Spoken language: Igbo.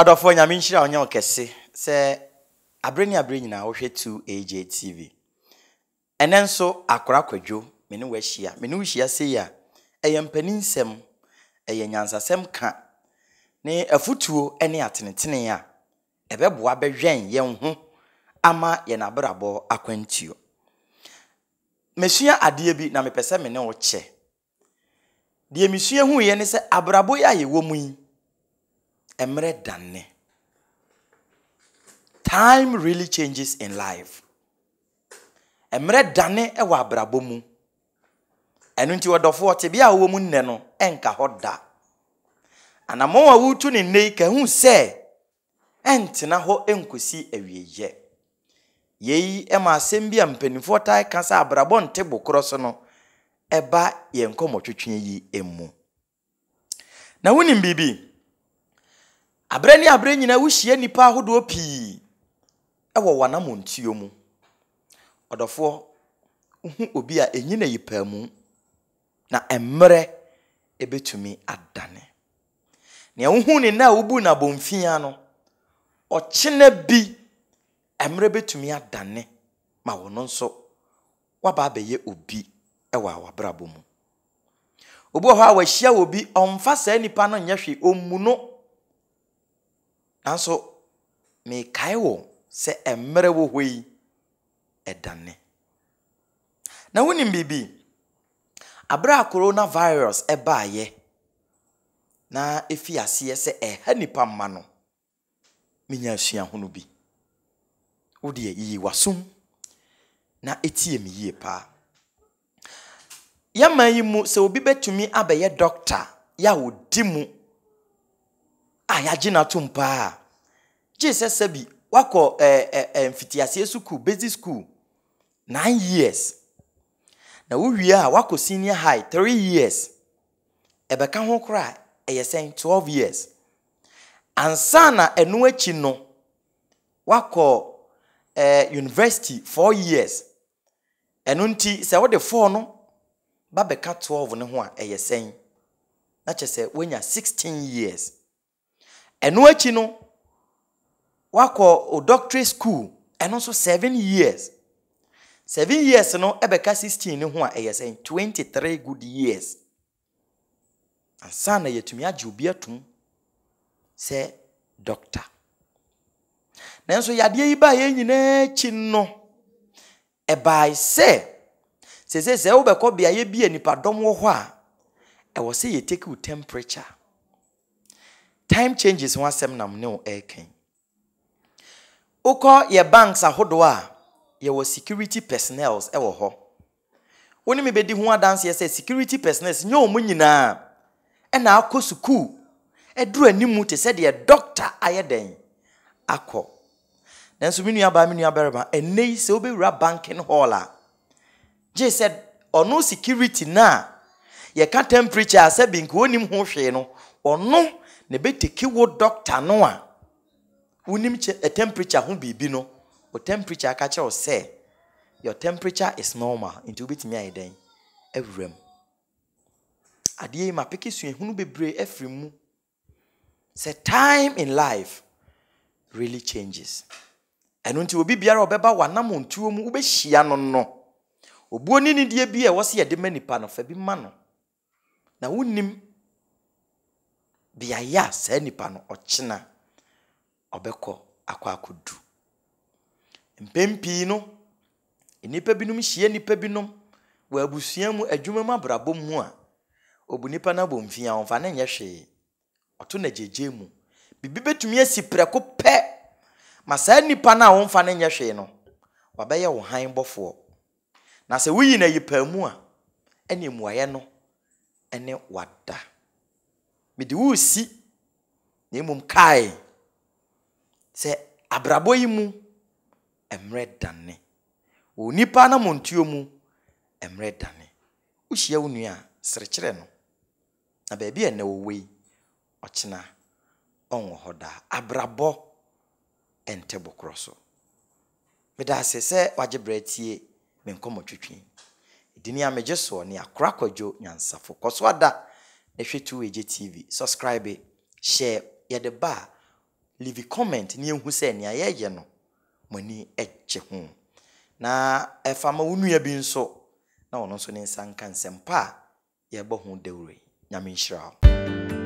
adɔfoɔ nyame nhyira ɔnyɛ ɔkɛse sɛ abere ne abere nyinaa wohwɛ 2aj tv ɛnɛ nso akora kwadwo me ne woahyia me ne wohyia sei a ɛyɛ mpaninsɛm ɛyɛ nyansasɛm ka ne afotuo ne atenetene a ɛbɛboa bɛhwɛn yɛn ho ama yɛn abrabɔ akwantuo mesua adeɛ bi na mepɛ sɛ me ne wo kyɛ deɛ mesua huiɛ ne sɛ abrabɔ yi a yɛwɔ mu yi mmerɛ danne time really changes in life mmerɛ dane wɔ abrabɔ mu ɛno nti wɔdɔfoɔ tebea a wɔwɔ mu nnɛ no ɛnka hɔ da anammɔn a woretu ne nne yi kahu sɛ ɛntena hɔ nkɔsi awieyɛ yei ma asɛm bi a mpanimfoɔ taa ka sɛ abrabɔ nte bokorɔ so no ɛba yɛn nkɔmmɔtwetwe yi mu na wonim biribi aberɛ ne aberɛ nyinaa wohyia nnipa ahodoɔ pii ɛwɔ w'anamontuo mu ɔdɔfoɔ wohu obi a ɛnyina na mmerɛ ɛbɛtumi adane nea wohu ne na a wobu no abɔmfia no ɔkyena bi mmerɛ bɛtumi adane ma wo no nso waba abɛyɛ obi wɔ mu obi wɔ hɔ a nanso mekae wɔ sɛ mmerɛ wɔ hɔ yi dane na wonim biribi abere a coronavirus ɛbaayɛ na ɛfi aseɛ sɛ ɛha nnipa mma no menya bi wodeɛ yiyi wasom na ɛtie me yie paa yɛma yi mu sɛ obi bɛtumi abɛyɛ dɔkta yɛ a mu a yɛagye no atom paa gye sɛ sɛbi wakɔ ɛɛ eh, eh, sukuu basic school nine years na wowie a wakɔ senior high three years ɛbɛka ho koraa ɛyɛ sɛn twelve years ansa na ɛno akyi no wakɔ ɛɛ university four years ɛno nti sɛ wode four no ba bɛka twelve ne ho a ɛyɛ sɛn na kyerɛ sɛ woanya sixteen years ɛno akyi no wakɔ o doctorate school ɛno nso seven years seven years no ɛbɛka sixteen ne ho a ɛyɛ sɛn twenty three good years ansa na yɛtumi agye obi atum sɛ doctor nanso yadeɛ yi baa yɛn nyinaa akyi no ɛbaa sɛ sese sɛ wobɛkɔ beaeɛ bi a nipadɔm wɔ hɔ a ɛwɔ sɛ yɛtake wo temperature time changes ho asɛm nam ne wo ɛrekan wokɔ yɛ banks ahodoɔ a yɛwɔ security personnels ɛwɔ hɔ wɔn mi bɛdi ho adanseɛ sɛ security personnels nyɛ wɔn nyinaa ɛna akɔ sukuu ɛduru anim te sɛ deɛ dɔkta ayɛ dɛn akɔ nanso mi nua baa mi nua barima ɛnɛ yi sɛ wobɛwura banking hall a gye sɛ ɔno security na yɛka temperature a sɛ bi nka onim ho hwee no ɔno na bɛteki wo dɔkta no a. wonim kyɛ eh, temperature ho biribi no o temperature aka kyerɛ o sɛ your temperature is normal nti wobɛtumi ayɛ dɛn awura mu adeɛ yi ma peke so ehunu bebree afiri mu sɛ time in life really changes ɛno nti obi biara ɔbɛba wanam ntuo mu wobɛhyia no no obuo ne nidie bi a ɛwɔ sɛ yɛde ma nipa no fa bi ma no na wonim beaeɛ a saa nipa no ɔkyena ɔbɛkɔ akɔ akɔdu mpɛn pii no nnipa binom hyia nnipa binom wɔ abusua mu adwuma mu abrabɔ mu a obu nipa no abɔ mfin a ɔmfa ne nyɛ hwee ɔto na gyegye mu biribi bɛtumi asi prɛko pɛ ma saa nipa no a wɔmfa ne nyɛ hwee no wabɛyɛ wo han bɔfoɔ na sɛ woyi no ayipa mu a ɛne mmuaeɛ no ɛne wada mede woresi na mmom kae sɛ abrabɔ yi mu mmerɛ dane onipa na montuo mu mmerɛ dane wohyia wo nua serekyerɛ no na baabi a ɛnɛ yi ɔkyena ɔnwɔ hɔ daa abrabɔ ɛntɛ bokorɔ so meda ase sɛ wagye berɛ tie me nkɔmmɔ twitwi ɛdini a megye soɔ ne akora kwadwo nyansafo kɔ so ada na hwɛ tu tv subscribe share yɛde ba leave a comment Ni ehu sɛ nea yɛyɛ no mo ani gye ho na ɛfa ma wo nua bi nso na ɔno nso ne nsa nka nsɛmpa a yɛbɔ ho dawuro nyame nhyira wo